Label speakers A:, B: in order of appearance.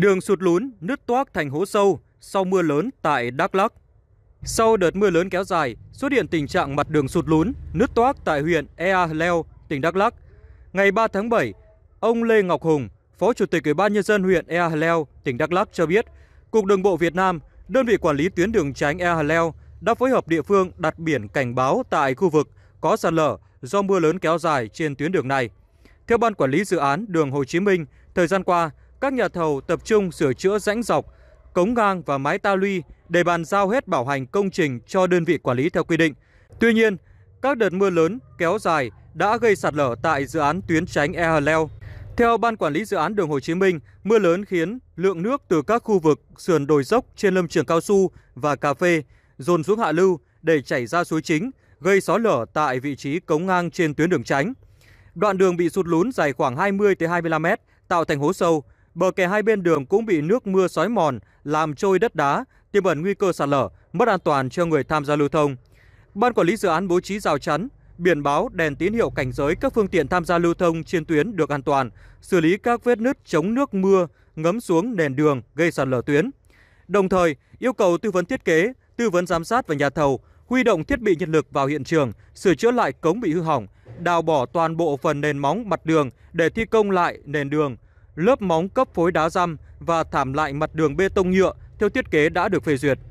A: Đường sụt lún, nứt toác thành hố sâu sau mưa lớn tại Đắk Lắk. Sau đợt mưa lớn kéo dài, xuất hiện tình trạng mặt đường sụt lún, nứt toác tại huyện Ea Leo, tỉnh Đắk Lắk. Ngày 3 tháng 7, ông Lê Ngọc Hùng, Phó Chủ tịch Ủy ban nhân dân huyện Ea Leo, tỉnh Đắk Lắk cho biết, Cục Đường bộ Việt Nam, đơn vị quản lý tuyến đường tránh Ea Leo đã phối hợp địa phương đặt biển cảnh báo tại khu vực có sạt lở do mưa lớn kéo dài trên tuyến đường này. Theo ban quản lý dự án đường Hồ Chí Minh, thời gian qua, các nhà thầu tập trung sửa chữa rãnh dọc, cống ngang và mái ta luy để bàn giao hết bảo hành công trình cho đơn vị quản lý theo quy định. Tuy nhiên, các đợt mưa lớn kéo dài đã gây sạt lở tại dự án tuyến tránh E Leo. Theo Ban Quản lý Dự án Đường Hồ Chí Minh, mưa lớn khiến lượng nước từ các khu vực sườn đồi dốc trên lâm trường cao su và cà phê dồn xuống hạ lưu để chảy ra suối chính, gây xói lở tại vị trí cống ngang trên tuyến đường tránh. Đoạn đường bị sụt lún dài khoảng 20 tới 25 mét tạo thành hố sâu, Bờ kè hai bên đường cũng bị nước mưa xói mòn, làm trôi đất đá, tiềm ẩn nguy cơ sạt lở, mất an toàn cho người tham gia lưu thông. Ban quản lý dự án bố trí rào chắn, biển báo, đèn tín hiệu cảnh giới các phương tiện tham gia lưu thông trên tuyến được an toàn, xử lý các vết nứt chống nước mưa ngấm xuống nền đường gây sạt lở tuyến. Đồng thời, yêu cầu tư vấn thiết kế, tư vấn giám sát và nhà thầu huy động thiết bị nhân lực vào hiện trường, sửa chữa lại cống bị hư hỏng, đào bỏ toàn bộ phần nền móng mặt đường để thi công lại nền đường lớp móng cấp phối đá răm và thảm lại mặt đường bê tông nhựa theo thiết kế đã được phê duyệt.